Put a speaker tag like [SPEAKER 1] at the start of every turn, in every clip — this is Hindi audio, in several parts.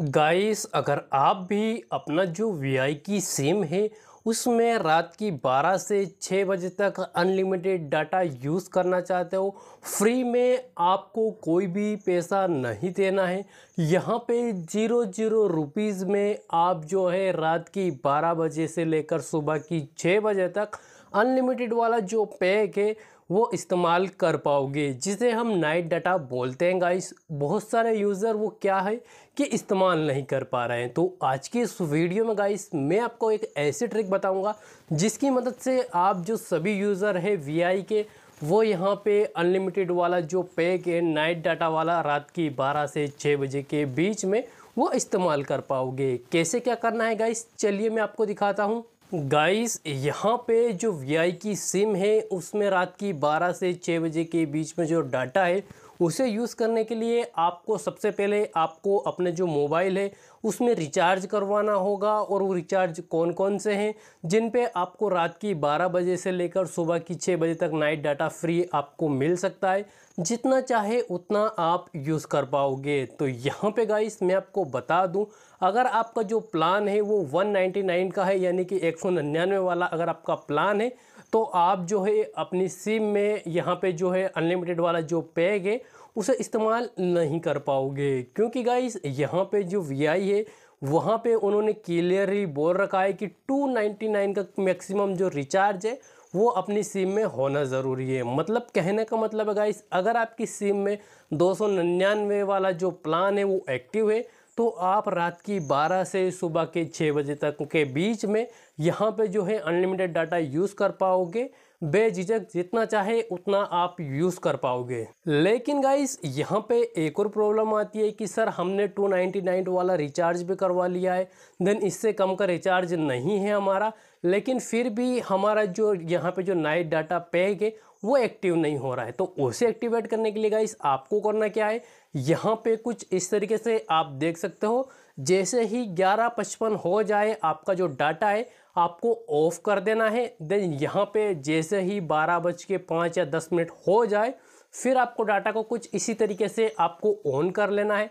[SPEAKER 1] गाइस अगर आप भी अपना जो वी की सिम है उसमें रात की 12 से 6 बजे तक अनलिमिटेड डाटा यूज़ करना चाहते हो फ्री में आपको कोई भी पैसा नहीं देना है यहाँ पे जीरो जीरो रुपीज़ में आप जो है रात की 12 बजे से लेकर सुबह की 6 बजे तक अनलिमिटेड वाला जो पैक है वो इस्तेमाल कर पाओगे जिसे हम नाइट डाटा बोलते हैं गाइस बहुत सारे यूज़र वो क्या है कि इस्तेमाल नहीं कर पा रहे हैं तो आज की इस वीडियो में गाइस मैं आपको एक ऐसी ट्रिक बताऊंगा जिसकी मदद से आप जो सभी यूज़र हैं वीआई के वो यहाँ पे अनलिमिटेड वाला जो पैक है नाइट डाटा वाला रात की बारह से छः बजे के बीच में वो इस्तेमाल कर पाओगे कैसे क्या करना है गाइस चलिए मैं आपको दिखाता हूँ गाइस यहाँ पे जो वी की सिम है उसमें रात की 12 से 6 बजे के बीच में जो डाटा है उसे यूज़ करने के लिए आपको सबसे पहले आपको अपने जो मोबाइल है उसमें रिचार्ज करवाना होगा और वो रिचार्ज कौन कौन से हैं जिन पे आपको रात की 12 बजे से लेकर सुबह की 6 बजे तक नाइट डाटा फ्री आपको मिल सकता है जितना चाहे उतना आप यूज़ कर पाओगे तो यहाँ पे गाइस मैं आपको बता दूँ अगर आपका जो प्लान है वो 199 का है यानी कि एक वाला अगर आपका प्लान है तो आप जो है अपनी सिम में यहाँ पे जो है अनलिमिटेड वाला जो पैग है उसे इस्तेमाल नहीं कर पाओगे क्योंकि गाइस यहाँ पे जो वी है वहाँ पे उन्होंने क्लियरली बोल रखा है कि 299 का मैक्सिमम जो रिचार्ज है वो अपनी सिम में होना ज़रूरी है मतलब कहने का मतलब है गाइस अगर आपकी सिम में दो वाला जो प्लान है वो एक्टिव है तो आप रात की 12 से सुबह के 6 बजे तक के बीच में यहाँ पे जो है अनलिमिटेड डाटा यूज़ कर पाओगे बेझिझक जितना चाहे उतना आप यूज़ कर पाओगे लेकिन गाइस यहाँ पे एक और प्रॉब्लम आती है कि सर हमने 299 वाला रिचार्ज भी करवा लिया है देन इससे कम का रिचार्ज नहीं है हमारा लेकिन फिर भी हमारा जो यहाँ पे जो नाइट डाटा पैक है वो एक्टिव नहीं हो रहा है तो उसे एक्टिवेट करने के लिए गाइस आपको करना क्या है यहाँ पे कुछ इस तरीके से आप देख सकते हो जैसे ही ग्यारह पचपन हो जाए आपका जो डाटा है आपको ऑफ कर देना है देन यहाँ पे जैसे ही बारह बज के पाँच या दस मिनट हो जाए फिर आपको डाटा को कुछ इसी तरीके से आपको ऑन कर लेना है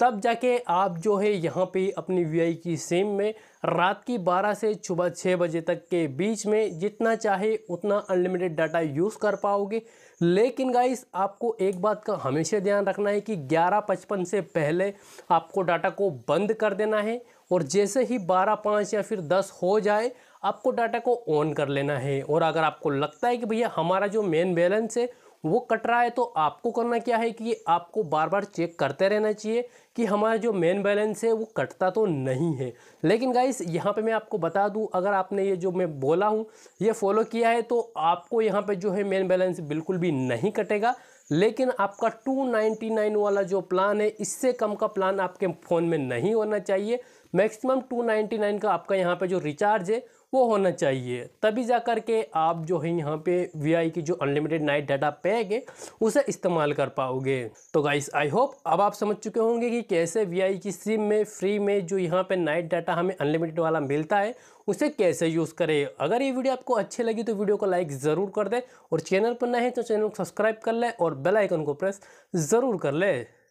[SPEAKER 1] तब जाके आप जो है यहाँ पे अपनी वी की सिम में रात की 12 से सुबह 6 बजे तक के बीच में जितना चाहे उतना अनलिमिटेड डाटा यूज़ कर पाओगे लेकिन गाइस आपको एक बात का हमेशा ध्यान रखना है कि 11:55 से पहले आपको डाटा को बंद कर देना है और जैसे ही 12 पाँच या फिर 10 हो जाए आपको डाटा को ऑन कर लेना है और अगर आपको लगता है कि भैया हमारा जो मेन बैलेंस है वो कट रहा है तो आपको करना क्या है कि आपको बार बार चेक करते रहना चाहिए कि हमारा जो मेन बैलेंस है वो कटता तो नहीं है लेकिन गाइस यहाँ पे मैं आपको बता दूँ अगर आपने ये जो मैं बोला हूँ ये फॉलो किया है तो आपको यहाँ पे जो है मेन बैलेंस बिल्कुल भी नहीं कटेगा लेकिन आपका 299 वाला जो प्लान है इससे कम का प्लान आपके फ़ोन में नहीं होना चाहिए मैक्सिमम 299 का आपका यहाँ पे जो रिचार्ज है वो होना चाहिए तभी जा कर के आप जो है यहाँ पे वी की जो अनलिमिटेड नाइट डाटा पैक है उसे इस्तेमाल कर पाओगे तो गाइस आई होप अब आप समझ चुके होंगे कि कैसे वी की सिम में फ्री में जो यहाँ पे नाइट डाटा हमें अनलिमिटेड वाला मिलता है उसे कैसे यूज़ करें अगर ये वीडियो आपको अच्छी लगी तो वीडियो को लाइक ज़रूर कर दें और चैनल पर न है तो चैनल को सब्सक्राइब कर लें और बेलाइकन को प्रेस ज़रूर कर लें